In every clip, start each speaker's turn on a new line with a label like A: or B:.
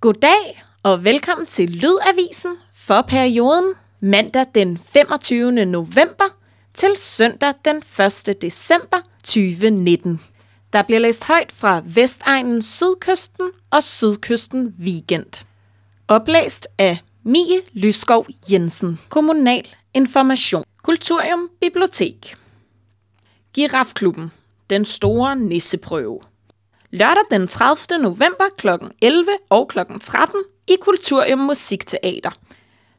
A: Goddag og velkommen til Lydavisen for perioden mandag den 25. november til søndag den 1. december 2019. Der bliver læst højt fra Vestegnen, Sydkysten og Sydkysten Weekend. Oplæst af Mie Lyskov Jensen, Kommunal Information, Kulturium Bibliotek. Girafklubben, den store nisseprøve lørdag den 30. november kl. 11 og kl. 13 i Kulturium Musikteater.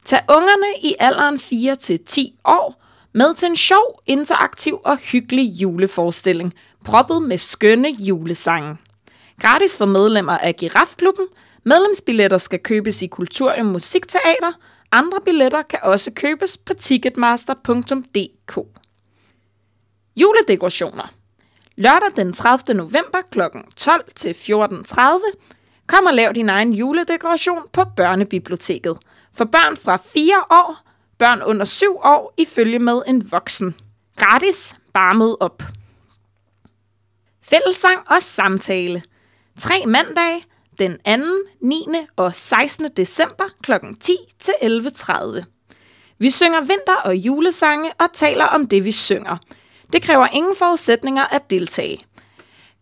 A: Tag ungerne i alderen 4 til 10 år med til en sjov, interaktiv og hyggelig juleforestilling, proppet med skønne julesange. Gratis for medlemmer af Girafklubben. Medlemsbilletter skal købes i Kulturium Musikteater. Andre billetter kan også købes på ticketmaster.dk. Juledekorationer Lørdag den 30. november kl. 12 til 14.30 Kom og lav din egen juledekoration på Børnebiblioteket. For børn fra 4 år, børn under 7 år i følge med en voksen. Gratis, bare mød op. Fællessang og samtale. Tre mandage, den 2., 9. og 16. december kl. 10 til 11.30. Vi synger vinter- og julesange og taler om det, vi synger – det kræver ingen forudsætninger at deltage.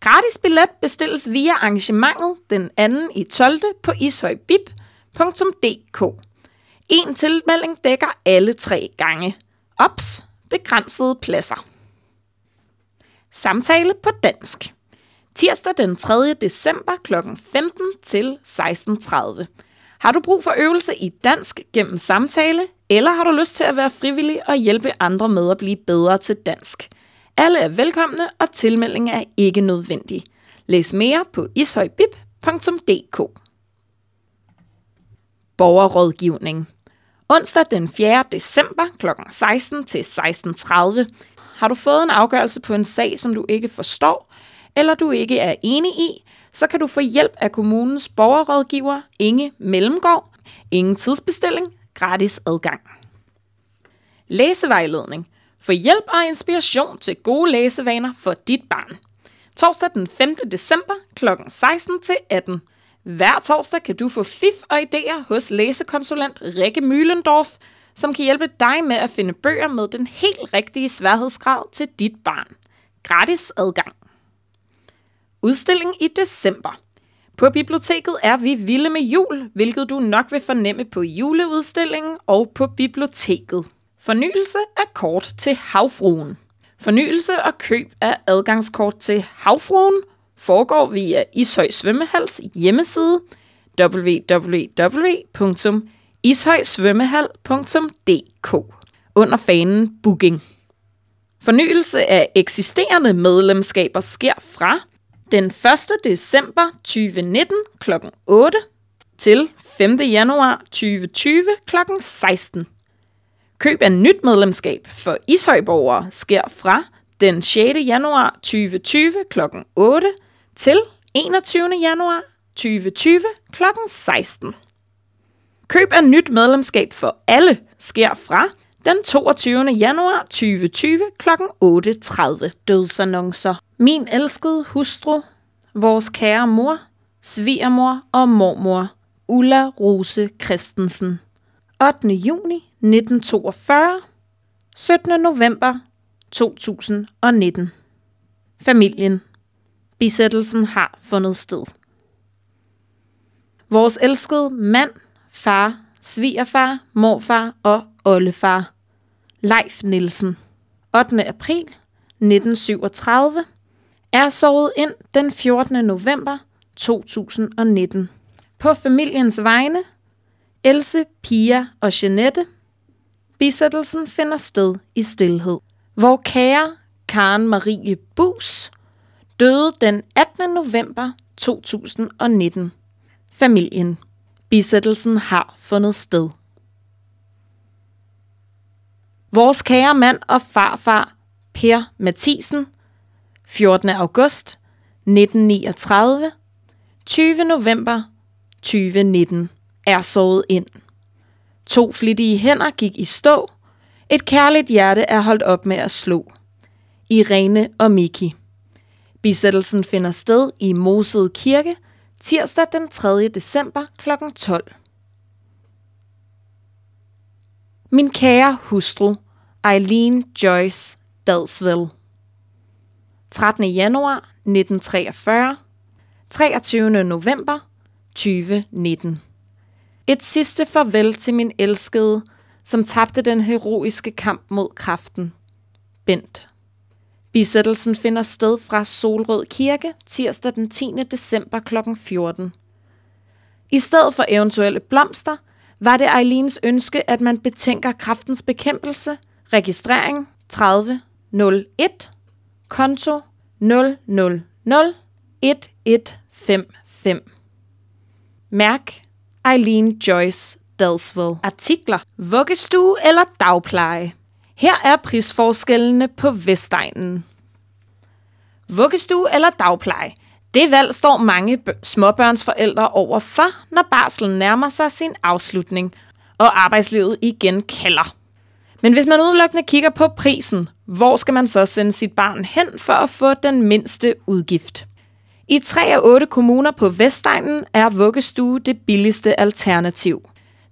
A: Gratis billet bestilles via arrangementet den 2. i 12. på ishøjbib.dk. En tilmelding dækker alle tre gange. Ops, begrænsede pladser. Samtale på dansk. Tirsdag den 3. december kl. 15 til 16.30. Har du brug for øvelse i dansk gennem samtale, eller har du lyst til at være frivillig og hjælpe andre med at blive bedre til dansk? Alle er velkomne, og tilmelding er ikke nødvendig. Læs mere på ishøjbib.dk Borgerrådgivning Onsdag den 4. december kl. 16 til 16.30 har du fået en afgørelse på en sag, som du ikke forstår, eller du ikke er enig i, så kan du få hjælp af kommunens borgerrådgiver Inge Mellemgård. Ingen tidsbestilling, gratis adgang. Læsevejledning – for hjælp og inspiration til gode læsevaner for dit barn. Torsdag den 5. december kl. 16 til 18. Hver torsdag kan du få fif og idéer hos læsekonsulent Rikke Mylendorf, som kan hjælpe dig med at finde bøger med den helt rigtige sværhedsgrad til dit barn. Gratis adgang. Udstilling i december. På biblioteket er vi vilde med jul, hvilket du nok vil fornemme på juleudstillingen og på biblioteket. Fornyelse af kort til havfruen. Fornyelse og køb af adgangskort til havfruen foregår via Ishøj Svømmehals hjemmeside www.ishøjsvømmehal.dk under fanen Booking. Fornyelse af eksisterende medlemskaber sker fra den 1. december 2019 kl. 8 til 5. januar 2020 kl. 16. Køb af nyt medlemskab for Ishøjborgere sker fra den 6. januar 2020 kl. 8 til 21. januar 2020 kl. 16. Køb af nyt medlemskab for alle sker fra den 22. januar 2020 kl. 8.30. Dødsannoncer. Min elskede hustru, vores kære mor, svigermor og mormor, Ulla Rose Christensen. 8. juni 1942, 17. november 2019. Familien. Bisættelsen har fundet sted. Vores elskede mand, far, svigerfar, morfar og oldefar. Leif Nielsen. 8. april 1937 er sovet ind den 14. november 2019. På familiens vegne, Else, Pia og Jeanette – Bisættelsen finder sted i stillhed. Hvor kære Karen Marie Bus døde den 18. november 2019. Familien. Bisættelsen har fundet sted. Vores kære mand og farfar Per Mathisen, 14. august 1939, 20. november 2019, er såret ind. To flittige hænder gik i stå. Et kærligt hjerte er holdt op med at slå. Irene og Miki. Bisættelsen finder sted i Mosede Kirke tirsdag den 3. december kl. 12. Min kære hustru, Eileen Joyce Dadsville. 13. januar 1943, 23. november 2019. Et sidste farvel til min elskede, som tabte den heroiske kamp mod kraften. Bent. Bisættelsen finder sted fra Solrød Kirke tirsdag den 10. december kl. 14. I stedet for eventuelle blomster, var det Eileens ønske, at man betænker kraftens bekæmpelse, registrering 3001, konto 00011555. Mærk Eileen Joyce Dalsville. Artikler. Vuggestue eller dagpleje. Her er prisforskellene på Vestegnen. Vuggestue eller dagpleje. Det valg står mange småbørnsforældre over for, når barslen nærmer sig sin afslutning, og arbejdslivet igen kalder. Men hvis man udelukkende kigger på prisen, hvor skal man så sende sit barn hen for at få den mindste udgift? I tre af otte kommuner på Vestegnen er vuggestue det billigste alternativ.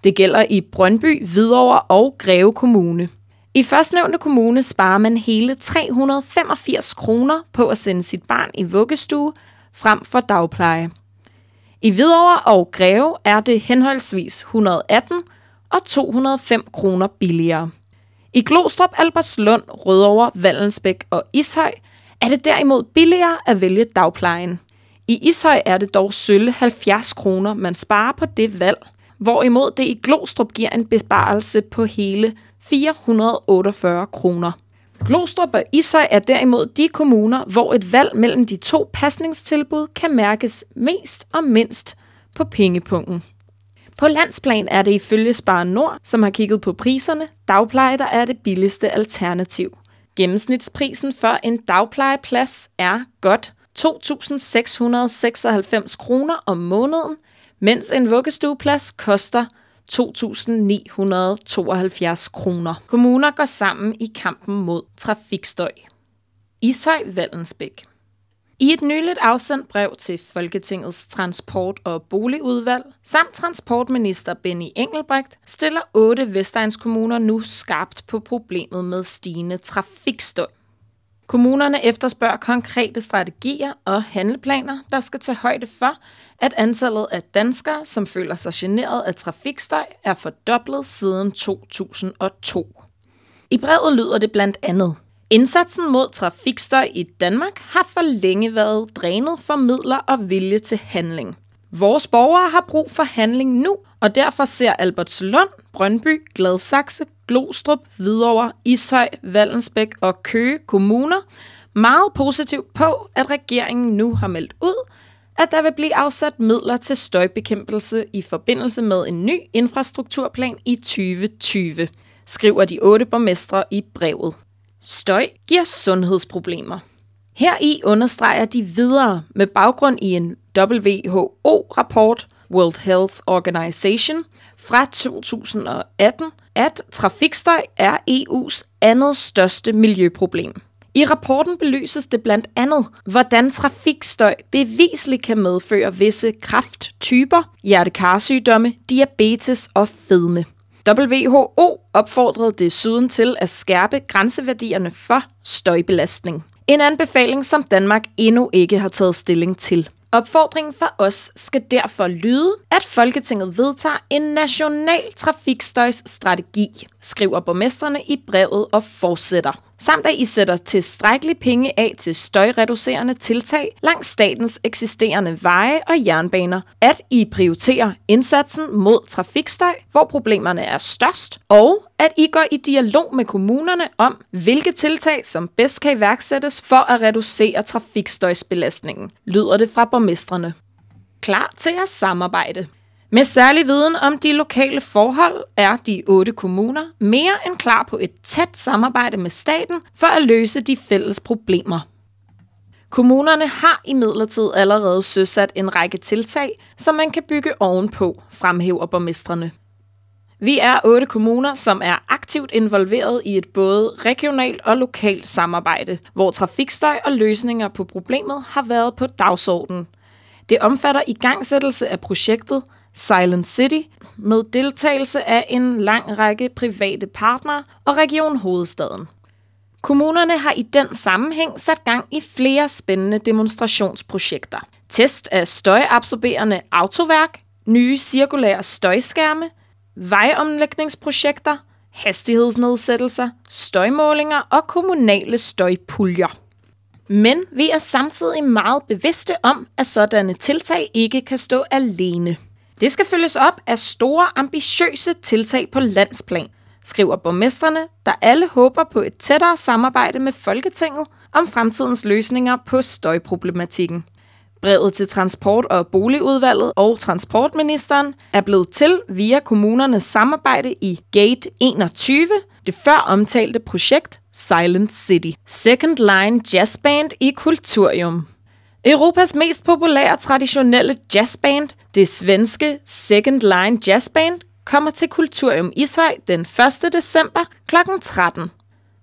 A: Det gælder i Brøndby, Hvidovre og Greve Kommune. I førstnævnte kommune sparer man hele 385 kroner på at sende sit barn i vuggestue frem for dagpleje. I Hvidovre og Greve er det henholdsvis 118 og 205 kroner billigere. I Glostrup, Albertslund, Rødovre, Vallensbæk og Ishøj er det derimod billigere at vælge dagplejen. I Ishøj er det dog sølle 70 kroner, man sparer på det valg, hvorimod det i Glostrup giver en besparelse på hele 448 kroner. Glostrup og Ishøj er derimod de kommuner, hvor et valg mellem de to pasningstilbud kan mærkes mest og mindst på pengepunkten. På landsplan er det ifølge Spar Nord, som har kigget på priserne, dagpleje, der er det billigste alternativ. Gennemsnitsprisen for en dagplejeplads er godt 2.696 kroner om måneden, mens en vuggestueplads koster 2.972 kroner. Kommuner går sammen i kampen mod trafikstøj. Ishøj Vallensbæk i et nyligt afsendt brev til Folketingets transport- og boligudvalg samt transportminister Benny Engelbrecht stiller otte Vestegnskommuner nu skarpt på problemet med stigende trafikstøj. Kommunerne efterspørger konkrete strategier og handleplaner, der skal tage højde for, at antallet af danskere, som føler sig generet af trafikstøj, er fordoblet siden 2002. I brevet lyder det blandt andet – Indsatsen mod trafikstøj i Danmark har for længe været drænet for midler og vilje til handling. Vores borgere har brug for handling nu, og derfor ser Albertslund, Brøndby, Gladsaxe, Glostrup, Hvidovre, Ishøj, Vallensbæk og Køge kommuner meget positivt på, at regeringen nu har meldt ud, at der vil blive afsat midler til støjbekæmpelse i forbindelse med en ny infrastrukturplan i 2020, skriver de otte borgmestre i brevet. Støj giver sundhedsproblemer. Her i understreger de videre med baggrund i en WHO-rapport, World Health Organization, fra 2018, at trafikstøj er EU's andet største miljøproblem. I rapporten belyses det blandt andet, hvordan trafikstøj bevisligt kan medføre visse krafttyper, hjertekarsygdomme, diabetes og fedme. WHO opfordrede desuden til at skærpe grænseværdierne for støjbelastning. En anbefaling, som Danmark endnu ikke har taget stilling til. Opfordringen for os skal derfor lyde, at Folketinget vedtager en national trafikstøjsstrategi, skriver borgmesterne i brevet og fortsætter samt at I sætter tilstrækkelige penge af til støjreducerende tiltag langs statens eksisterende veje og jernbaner, at I prioriterer indsatsen mod trafikstøj, hvor problemerne er størst, og at I går i dialog med kommunerne om, hvilke tiltag, som bedst kan iværksættes for at reducere trafikstøjsbelastningen, lyder det fra borgmestrene. Klar til at samarbejde. Med særlig viden om de lokale forhold er de otte kommuner mere end klar på et tæt samarbejde med staten for at løse de fælles problemer. Kommunerne har imidlertid allerede søsat en række tiltag, som man kan bygge ovenpå, fremhæver borgmestrene. Vi er otte kommuner, som er aktivt involveret i et både regionalt og lokalt samarbejde, hvor trafikstøj og løsninger på problemet har været på dagsordenen. Det omfatter igangsættelse af projektet, Silent City med deltagelse af en lang række private partnere og Region Hovedstaden. Kommunerne har i den sammenhæng sat gang i flere spændende demonstrationsprojekter. Test af støjabsorberende autoværk, nye cirkulære støjskærme, vejomlægningsprojekter, hastighedsnedsættelser, støjmålinger og kommunale støjpuljer. Men vi er samtidig meget bevidste om, at sådanne tiltag ikke kan stå alene. Det skal følges op af store ambitiøse tiltag på landsplan, skriver borgmesterne, der alle håber på et tættere samarbejde med Folketinget om fremtidens løsninger på støjproblematikken. Brevet til Transport- og Boligudvalget og Transportministeren er blevet til via kommunernes samarbejde i Gate 21, det før omtalte projekt Silent City. Second Line Jazzband i Kulturium. Europas mest populære traditionelle jazzband, det svenske Second Line Jazzband, kommer til Kulturium Ishøj den 1. december kl. 13.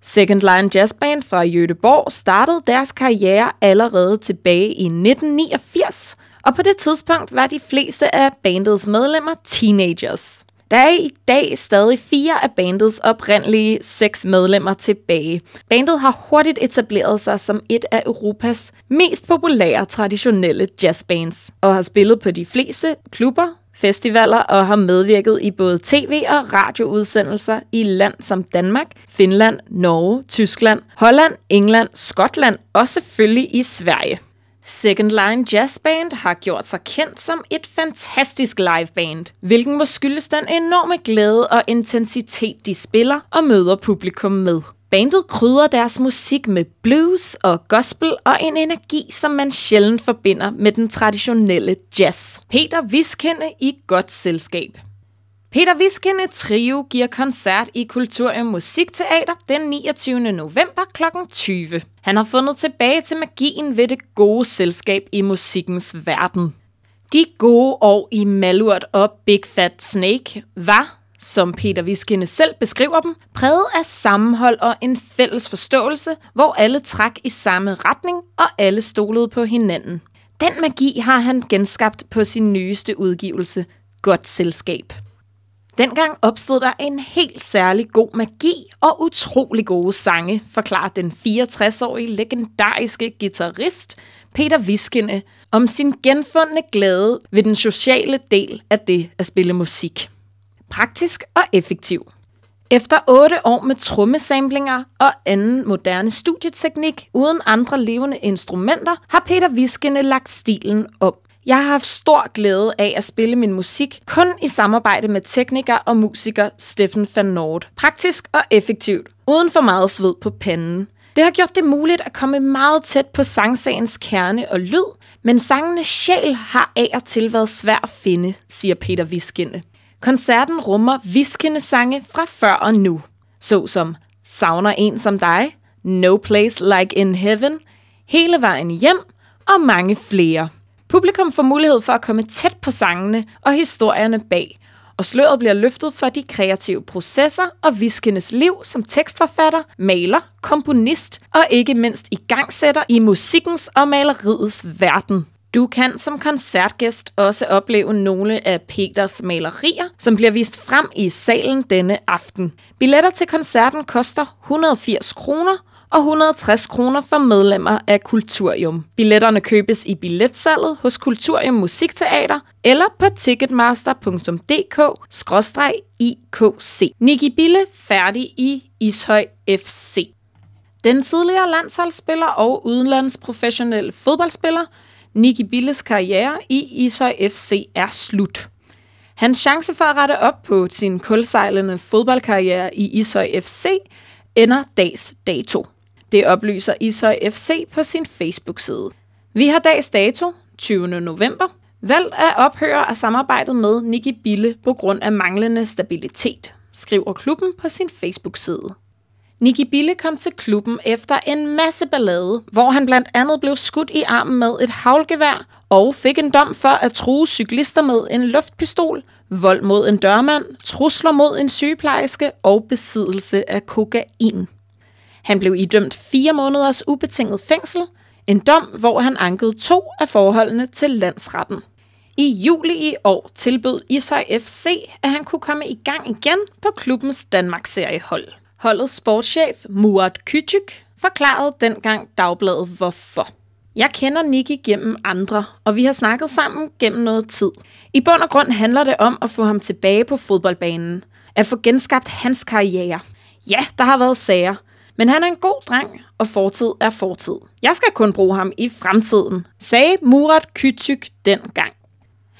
A: Second Line Jazzband fra Göteborg startede deres karriere allerede tilbage i 1989, og på det tidspunkt var de fleste af bandets medlemmer teenagers. Der er i dag stadig fire af bandets oprindelige seks medlemmer tilbage. Bandet har hurtigt etableret sig som et af Europas mest populære traditionelle jazzbands, og har spillet på de fleste klubber, festivaler og har medvirket i både tv- og radioudsendelser i land som Danmark, Finland, Norge, Tyskland, Holland, England, Skotland og selvfølgelig i Sverige. Second Line Jazz Band har gjort sig kendt som et fantastisk liveband, hvilken må skyldes den enorme glæde og intensitet, de spiller og møder publikum med. Bandet krydrer deres musik med blues og gospel og en energi, som man sjældent forbinder med den traditionelle jazz. Peter Viskende i godt selskab. Peter Viskende Trio giver koncert i Kultur- og Musikteater den 29. november kl. 20. Han har fundet tilbage til magien ved det gode selskab i musikkens verden. De gode år i Malurt og Big Fat Snake var, som Peter Viskende selv beskriver dem, præget af sammenhold og en fælles forståelse, hvor alle trak i samme retning og alle stolede på hinanden. Den magi har han genskabt på sin nyeste udgivelse, Godt Selskab. Dengang opstod der en helt særlig god magi og utrolig gode sange, forklarer den 64-årige legendariske guitarist Peter Viskende om sin genfundne glæde ved den sociale del af det at spille musik. Praktisk og effektiv. Efter otte år med trommesamlinger og anden moderne studieteknik uden andre levende instrumenter, har Peter Viskende lagt stilen om jeg har haft stor glæde af at spille min musik kun i samarbejde med tekniker og musiker Steffen van Nord. Praktisk og effektivt, uden for meget sved på panden. Det har gjort det muligt at komme meget tæt på sangsagens kerne og lyd, men sangenes sjæl har af og til været svær at finde, siger Peter Viskinde. Koncerten rummer viskende sange fra før og nu, såsom Savner en som dig, No Place Like in Heaven, Hele vejen hjem og mange flere. Publikum får mulighed for at komme tæt på sangene og historierne bag, og sløret bliver løftet for de kreative processer og Viskenes liv som tekstforfatter, maler, komponist og ikke mindst igangsætter i musikkens og maleriets verden. Du kan som koncertgæst også opleve nogle af Peters malerier, som bliver vist frem i salen denne aften. Billetter til koncerten koster 180 kroner, og 160 kroner for medlemmer af Kulturium. Billetterne købes i billetsalget hos Kulturium Musikteater eller på ticketmaster.dk-ikc. Niki Bille færdig i Ishøj FC. Den tidligere landsholdsspiller og udenlandsprofessionelle fodboldspiller Niki Billes karriere i Ishøj FC er slut. Hans chance for at rette op på sin kulsejlende fodboldkarriere i Ishøj FC ender dags dato. Det oplyser Ishøj FC på sin Facebook-side. Vi har dags dato, 20. november, valgt at ophøre af samarbejdet med Nicky Bille på grund af manglende stabilitet, skriver klubben på sin Facebook-side. Nicky Bille kom til klubben efter en masse ballade, hvor han blandt andet blev skudt i armen med et havlgevær og fik en dom for at true cyklister med en luftpistol, vold mod en dørmand, trusler mod en sygeplejerske og besiddelse af kokain. Han blev idømt fire måneders ubetinget fængsel, en dom, hvor han ankede to af forholdene til landsretten. I juli i år tilbød Ishøj FC, at han kunne komme i gang igen på klubbens Danmarkseriehold. Holdets sportschef Murat Küçük forklarede dengang dagbladet hvorfor. Jeg kender Nicky gennem andre, og vi har snakket sammen gennem noget tid. I bund og grund handler det om at få ham tilbage på fodboldbanen. At få genskabt hans karriere. Ja, der har været sager, men han er en god dreng, og fortid er fortid. Jeg skal kun bruge ham i fremtiden, sagde Murat Kytyk dengang.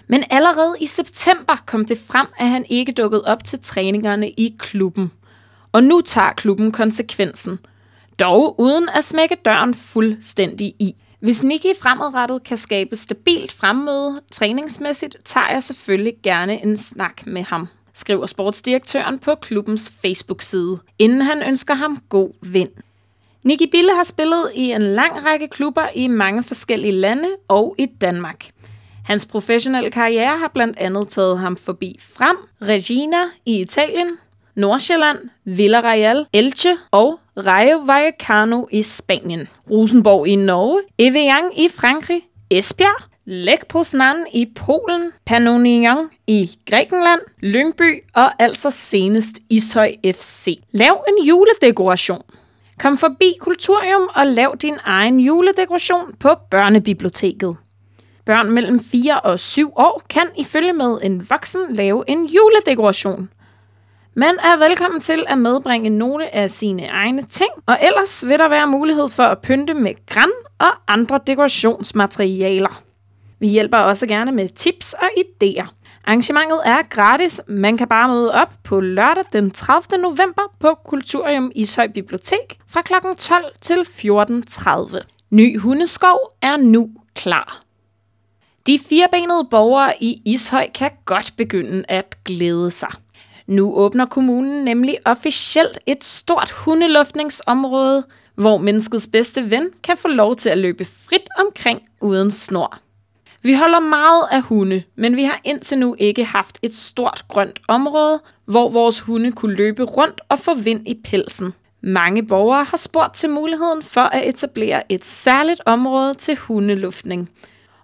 A: Men allerede i september kom det frem, at han ikke dukkede op til træningerne i klubben. Og nu tager klubben konsekvensen. Dog uden at smække døren fuldstændig i. Hvis Nicky fremadrettet kan skabe stabilt fremmøde træningsmæssigt, tager jeg selvfølgelig gerne en snak med ham skriver sportsdirektøren på klubbens Facebook-side, inden han ønsker ham god vind. Nicky Bille har spillet i en lang række klubber i mange forskellige lande og i Danmark. Hans professionelle karriere har blandt andet taget ham forbi Frem, Regina i Italien, Nordsjælland, Villarreal, Elche og Rayo Vallecano i Spanien, Rosenborg i Norge, Evian i Frankrig, Esbjerg Lech i Polen, Pannonian i Grækenland, Lyngby og altså senest Ishøj FC. Lav en juledekoration. Kom forbi Kulturium og lav din egen juledekoration på Børnebiblioteket. Børn mellem 4 og 7 år kan ifølge med en voksen lave en juledekoration. Man er velkommen til at medbringe nogle af sine egne ting, og ellers vil der være mulighed for at pynte med græn og andre dekorationsmaterialer. Vi hjælper også gerne med tips og idéer. Arrangementet er gratis. Man kan bare møde op på lørdag den 30. november på Kulturium Ishøj Bibliotek fra kl. 12 til 14.30. Ny hundeskov er nu klar. De firebenede borgere i Ishøj kan godt begynde at glæde sig. Nu åbner kommunen nemlig officielt et stort hundeluftningsområde, hvor menneskets bedste ven kan få lov til at løbe frit omkring uden snor. Vi holder meget af hunde, men vi har indtil nu ikke haft et stort grønt område, hvor vores hunde kunne løbe rundt og få vind i pelsen. Mange borgere har spurgt til muligheden for at etablere et særligt område til hundeluftning.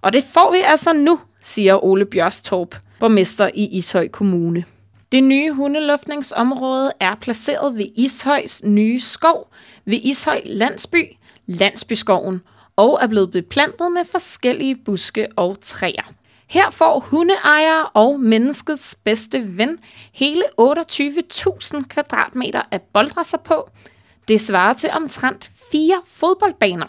A: Og det får vi altså nu, siger Ole Bjørstorp, borgmester i Ishøj Kommune. Det nye hundeluftningsområde er placeret ved Ishøjs nye skov, ved Ishøj Landsby, Landsbyskoven – og er blevet beplantet med forskellige buske og træer. Her får hundeejere og menneskets bedste ven hele 28.000 kvadratmeter at boldre sig på. Det svarer til omtrent fire fodboldbaner.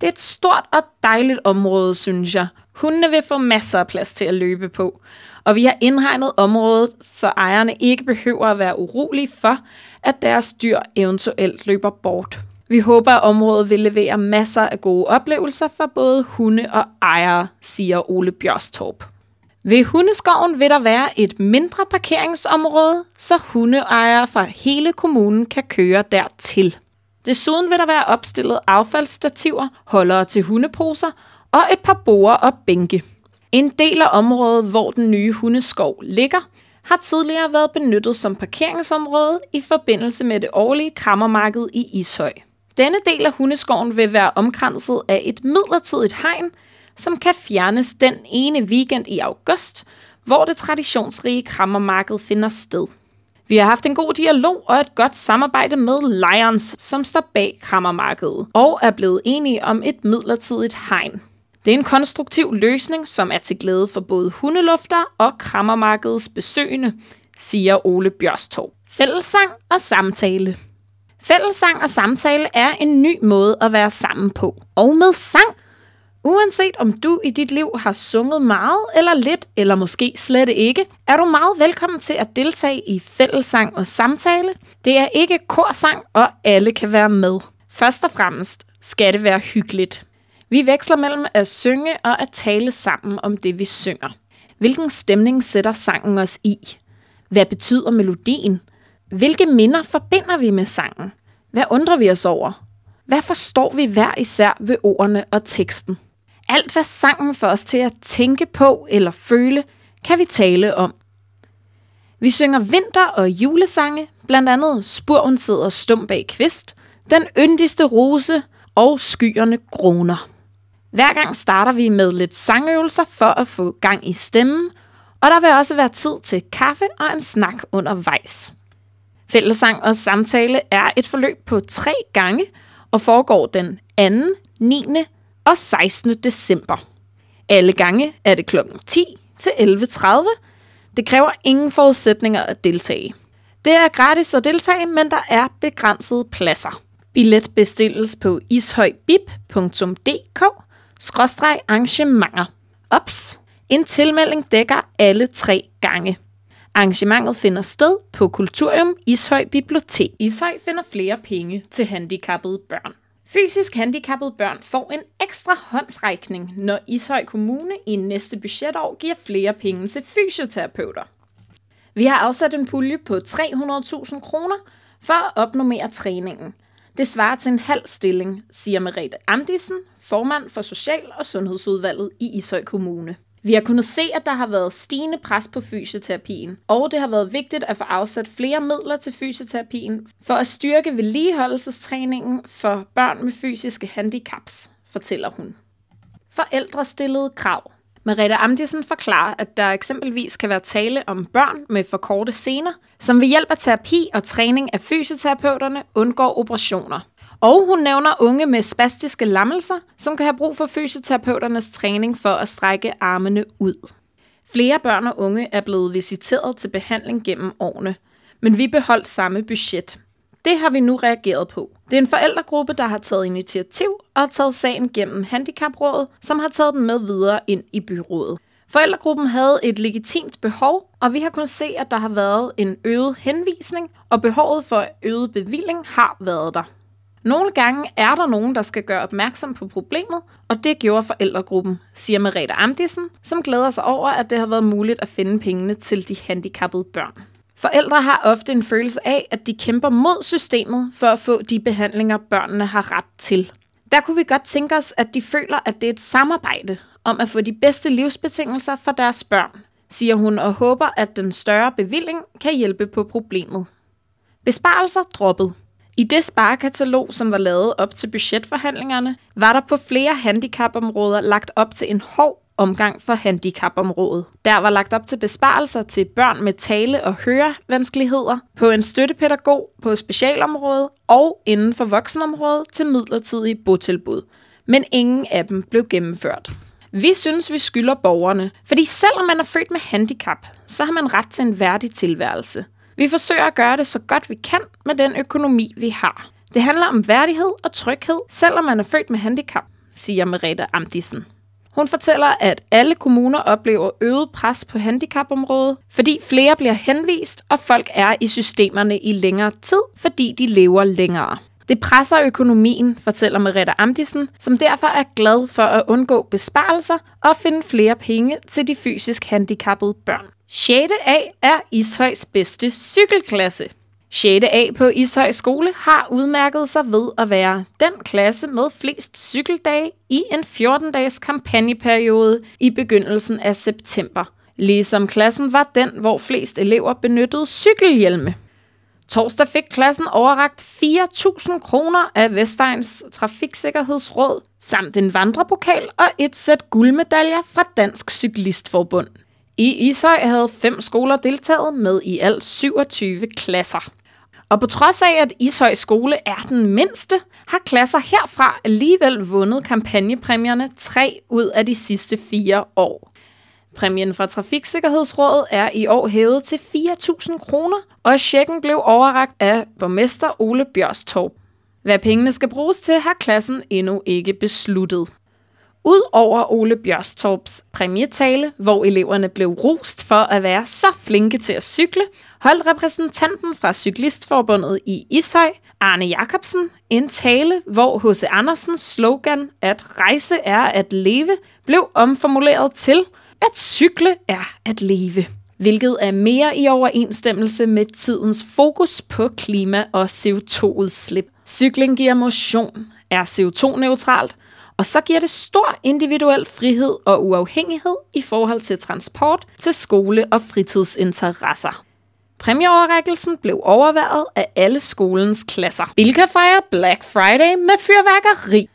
A: Det er et stort og dejligt område, synes jeg. Hundene vil få masser af plads til at løbe på. Og vi har indhegnet området, så ejerne ikke behøver at være urolige for, at deres dyr eventuelt løber bort. Vi håber, at området vil levere masser af gode oplevelser for både hunde og ejere, siger Ole Bjørstorp. Ved Hundeskoven vil der være et mindre parkeringsområde, så hundeejere fra hele kommunen kan køre dertil. Desuden vil der være opstillet affaldsstativer, holdere til hundeposer og et par borer og bænke. En del af området, hvor den nye hundeskov ligger, har tidligere været benyttet som parkeringsområde i forbindelse med det årlige krammermarked i Ishøj. Denne del af hundeskoven vil være omkranset af et midlertidigt hegn, som kan fjernes den ene weekend i august, hvor det traditionsrige krammermarked finder sted. Vi har haft en god dialog og et godt samarbejde med Lions, som står bag krammermarkedet, og er blevet enige om et midlertidigt hegn. Det er en konstruktiv løsning, som er til glæde for både hundelufter og krammermarkedets besøgende, siger Ole Bjørstorp. Fællessang og samtale. Fællessang og samtale er en ny måde at være sammen på. Og med sang, uanset om du i dit liv har sunget meget eller lidt, eller måske slet ikke, er du meget velkommen til at deltage i fællessang og samtale. Det er ikke korsang, og alle kan være med. Først og fremmest skal det være hyggeligt. Vi veksler mellem at synge og at tale sammen om det, vi synger. Hvilken stemning sætter sangen os i? Hvad betyder melodien? Hvilke minder forbinder vi med sangen? Hvad undrer vi os over? Hvad forstår vi hver især ved ordene og teksten? Alt hvad sangen får os til at tænke på eller føle, kan vi tale om. Vi synger vinter- og julesange, blandt andet Spurven sidder stum bag kvist, Den yndigste rose og Skyerne groner. Hver gang starter vi med lidt sangøvelser for at få gang i stemmen, og der vil også være tid til kaffe og en snak undervejs. Fællesang og samtale er et forløb på tre gange og foregår den 2., 9. og 16. december. Alle gange er det kl. 10 til 11.30. Det kræver ingen forudsætninger at deltage. Det er gratis at deltage, men der er begrænsede pladser. Billet bestilles på ishøjbib.dk-arrangementer. Ops! En tilmelding dækker alle tre gange. Arrangementet finder sted på Kulturium Ishøj Bibliotek. Ishøj finder flere penge til handicappede børn. Fysisk handicappede børn får en ekstra håndsrækning, når Ishøj Kommune i næste budgetår giver flere penge til fysioterapeuter. Vi har afsat en pulje på 300.000 kroner for at opnormere træningen. Det svarer til en halv stilling, siger Merete Amdissen, formand for Social- og Sundhedsudvalget i Ishøj Kommune. Vi har kunnet se, at der har været stigende pres på fysioterapien, og det har været vigtigt at få afsat flere midler til fysioterapien for at styrke vedligeholdelsestræningen for børn med fysiske handicaps, fortæller hun. Forældre stillede krav. Merete Amdisen forklarer, at der eksempelvis kan være tale om børn med for korte sener, som ved hjælp af terapi og træning af fysioterapeuterne undgår operationer. Og hun nævner unge med spastiske lammelser, som kan have brug for fysioterapeuternes træning for at strække armene ud. Flere børn og unge er blevet visiteret til behandling gennem årene, men vi beholdt samme budget. Det har vi nu reageret på. Det er en forældregruppe, der har taget initiativ og har taget sagen gennem Handicaprådet, som har taget den med videre ind i byrådet. Forældregruppen havde et legitimt behov, og vi har kunnet se, at der har været en øget henvisning, og behovet for øget bevilling har været der. Nogle gange er der nogen, der skal gøre opmærksom på problemet, og det gjorde forældregruppen, siger Merete Amdisen, som glæder sig over, at det har været muligt at finde pengene til de handicappede børn. Forældre har ofte en følelse af, at de kæmper mod systemet for at få de behandlinger, børnene har ret til. Der kunne vi godt tænke os, at de føler, at det er et samarbejde om at få de bedste livsbetingelser for deres børn, siger hun og håber, at den større bevilling kan hjælpe på problemet. Besparelser droppet. I det sparekatalog, som var lavet op til budgetforhandlingerne, var der på flere handicapområder lagt op til en hård omgang for handicapområdet. Der var lagt op til besparelser til børn med tale- og hørevanskeligheder, på en støttepædagog på specialområdet og inden for voksenområdet til midlertidige botilbud. Men ingen af dem blev gennemført. Vi synes, vi skylder borgerne, fordi selvom man er født med handicap, så har man ret til en værdig tilværelse – vi forsøger at gøre det så godt vi kan med den økonomi, vi har. Det handler om værdighed og tryghed, selvom man er født med handicap, siger Merete Amdissen. Hun fortæller, at alle kommuner oplever øget pres på handicapområdet, fordi flere bliver henvist, og folk er i systemerne i længere tid, fordi de lever længere. Det presser økonomien, fortæller Merete Amdisen, som derfor er glad for at undgå besparelser og finde flere penge til de fysisk handicappede børn. 6. A er Ishøjs bedste cykelklasse. 6. A på Ishøj Skole har udmærket sig ved at være den klasse med flest cykeldage i en 14-dages kampagneperiode i begyndelsen af september. Ligesom klassen var den, hvor flest elever benyttede cykelhjelme. Torsdag fik klassen overragt 4.000 kroner af Vestegns Trafiksikkerhedsråd, samt en vandrepokal og et sæt guldmedaljer fra Dansk Cyklistforbund. I Ishøj havde fem skoler deltaget med i alt 27 klasser. Og på trods af, at Ishøj Skole er den mindste, har klasser herfra alligevel vundet kampagnepræmierne tre ud af de sidste fire år. Præmien fra Trafiksikkerhedsrådet er i år hævet til 4.000 kroner, og checken blev overragt af borgmester Ole Bjørstorp. Hvad pengene skal bruges til, har klassen endnu ikke besluttet ud over Ole Bjørstorps præmietale, hvor eleverne blev rost for at være så flinke til at cykle, holdt repræsentanten fra Cyklistforbundet i Ishøj, Arne Jacobsen, en tale, hvor H.C. Andersens slogan, at rejse er at leve, blev omformuleret til, at cykle er at leve hvilket er mere i overensstemmelse med tidens fokus på klima og CO2-udslip. Cykling giver motion, er CO2-neutralt og så giver det stor individuel frihed og uafhængighed i forhold til transport, til skole og fritidsinteresser. Præmieoverrækkelsen blev overværet af alle skolens klasser. Bilka fejrer Black Friday med fyrværkeri.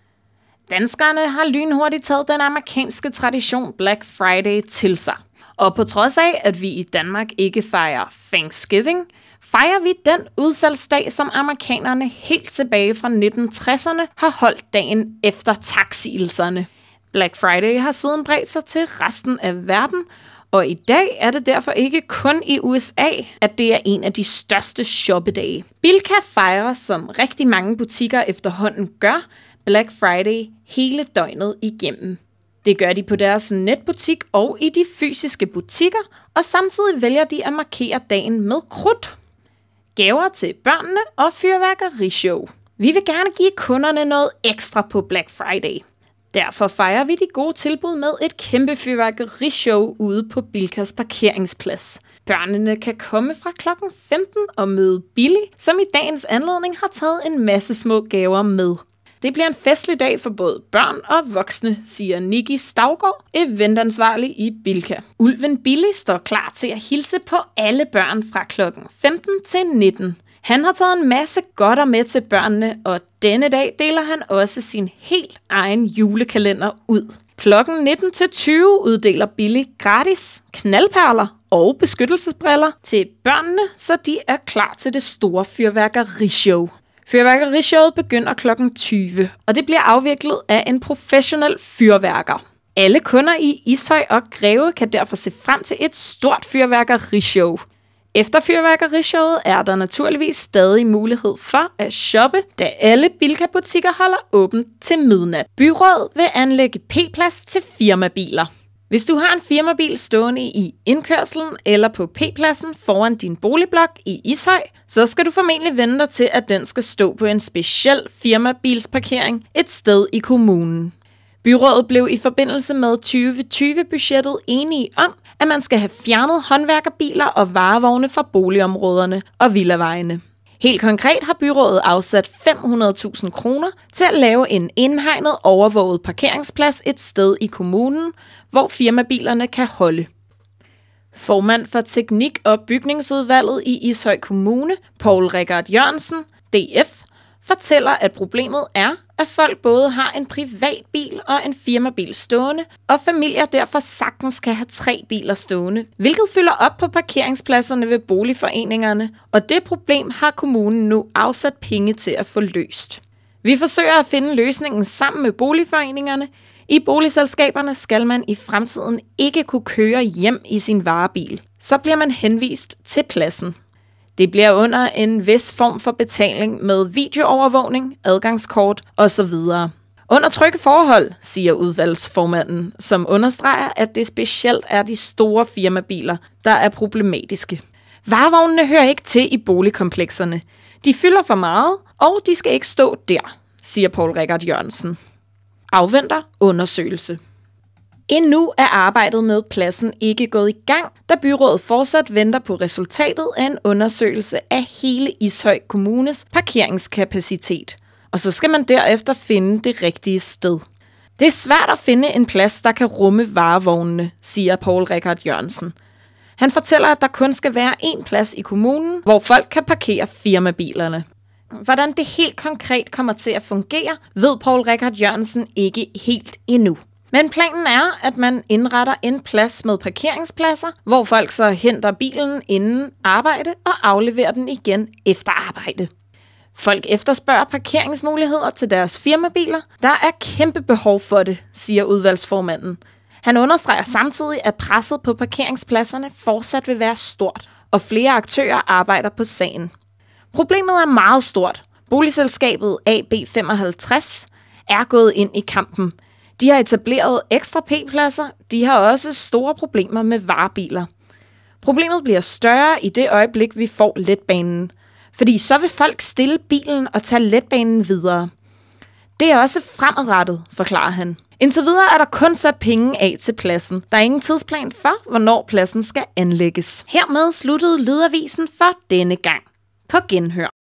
A: Danskerne har lynhurtigt taget den amerikanske tradition Black Friday til sig. Og på trods af, at vi i Danmark ikke fejrer Thanksgiving, fejrer vi den udsalgsdag, som amerikanerne helt tilbage fra 1960'erne har holdt dagen efter taksigelserne. Black Friday har siden bredt sig til resten af verden, og i dag er det derfor ikke kun i USA, at det er en af de største shoppedage. Bilka fejrer, som rigtig mange butikker efterhånden gør, Black Friday hele døgnet igennem. Det gør de på deres netbutik og i de fysiske butikker, og samtidig vælger de at markere dagen med krudt gaver til børnene og fyrværkerishow. Vi vil gerne give kunderne noget ekstra på Black Friday. Derfor fejrer vi de gode tilbud med et kæmpe fyrværkerishow ude på Bilkas parkeringsplads. Børnene kan komme fra kl. 15 og møde Billy, som i dagens anledning har taget en masse små gaver med. Det bliver en festlig dag for både børn og voksne, siger Nikki Stavgaard, eventansvarlig i Bilka. Ulven Billy står klar til at hilse på alle børn fra kl. 15 til 19. Han har taget en masse godter med til børnene, og denne dag deler han også sin helt egen julekalender ud. Klokken 19 til 20 uddeler Billy gratis knaldperler og beskyttelsesbriller til børnene, så de er klar til det store fyrværkerishow. Fyrværkerishowet begynder kl. 20, og det bliver afviklet af en professionel fyrværker. Alle kunder i Ishøj og Greve kan derfor se frem til et stort fyrværkerishow. Efter fyrværkerishowet er der naturligvis stadig mulighed for at shoppe, da alle bilkabutikker holder åbent til midnat. Byrådet vil anlægge P-plads til firmabiler. Hvis du har en firmabil stående i indkørselen eller på P-pladsen foran din boligblok i Ishøj, så skal du formentlig vente dig til, at den skal stå på en speciel firmabilsparkering et sted i kommunen. Byrådet blev i forbindelse med 2020-budgettet enige om, at man skal have fjernet håndværkerbiler og varevogne fra boligområderne og villavejene. Helt konkret har byrådet afsat 500.000 kroner til at lave en indhegnet overvåget parkeringsplads et sted i kommunen, hvor firmabilerne kan holde. Formand for Teknik- og Bygningsudvalget i Ishøj Kommune, Paul Rikard Jørgensen, DF, fortæller, at problemet er, at folk både har en privatbil og en firmabil stående, og familier derfor sagtens kan have tre biler stående, hvilket fylder op på parkeringspladserne ved boligforeningerne, og det problem har kommunen nu afsat penge til at få løst. Vi forsøger at finde løsningen sammen med boligforeningerne, i boligselskaberne skal man i fremtiden ikke kunne køre hjem i sin varebil. Så bliver man henvist til pladsen. Det bliver under en vis form for betaling med videoovervågning, adgangskort osv. Under trygge forhold, siger udvalgsformanden, som understreger, at det specielt er de store firmabiler, der er problematiske. Varevognene hører ikke til i boligkomplekserne. De fylder for meget, og de skal ikke stå der, siger Paul Rikard Jørgensen afventer undersøgelse. Endnu er arbejdet med pladsen ikke gået i gang, da byrådet fortsat venter på resultatet af en undersøgelse af hele Ishøj Kommunes parkeringskapacitet. Og så skal man derefter finde det rigtige sted. Det er svært at finde en plads, der kan rumme varevognene, siger Paul Richard Jørgensen. Han fortæller, at der kun skal være én plads i kommunen, hvor folk kan parkere firmabilerne. Hvordan det helt konkret kommer til at fungere, ved Paul Richard Jørgensen ikke helt endnu. Men planen er, at man indretter en plads med parkeringspladser, hvor folk så henter bilen inden arbejde og afleverer den igen efter arbejde. Folk efterspørger parkeringsmuligheder til deres firmabiler. Der er kæmpe behov for det, siger udvalgsformanden. Han understreger samtidig, at presset på parkeringspladserne fortsat vil være stort, og flere aktører arbejder på sagen. Problemet er meget stort. Boligselskabet AB55 er gået ind i kampen. De har etableret ekstra P-pladser. De har også store problemer med varebiler. Problemet bliver større i det øjeblik, vi får letbanen. Fordi så vil folk stille bilen og tage letbanen videre. Det er også fremadrettet, forklarer han. Indtil videre er der kun sat penge af til pladsen. Der er ingen tidsplan for, hvornår pladsen skal anlægges. Hermed sluttede Lydavisen for denne gang på genhør.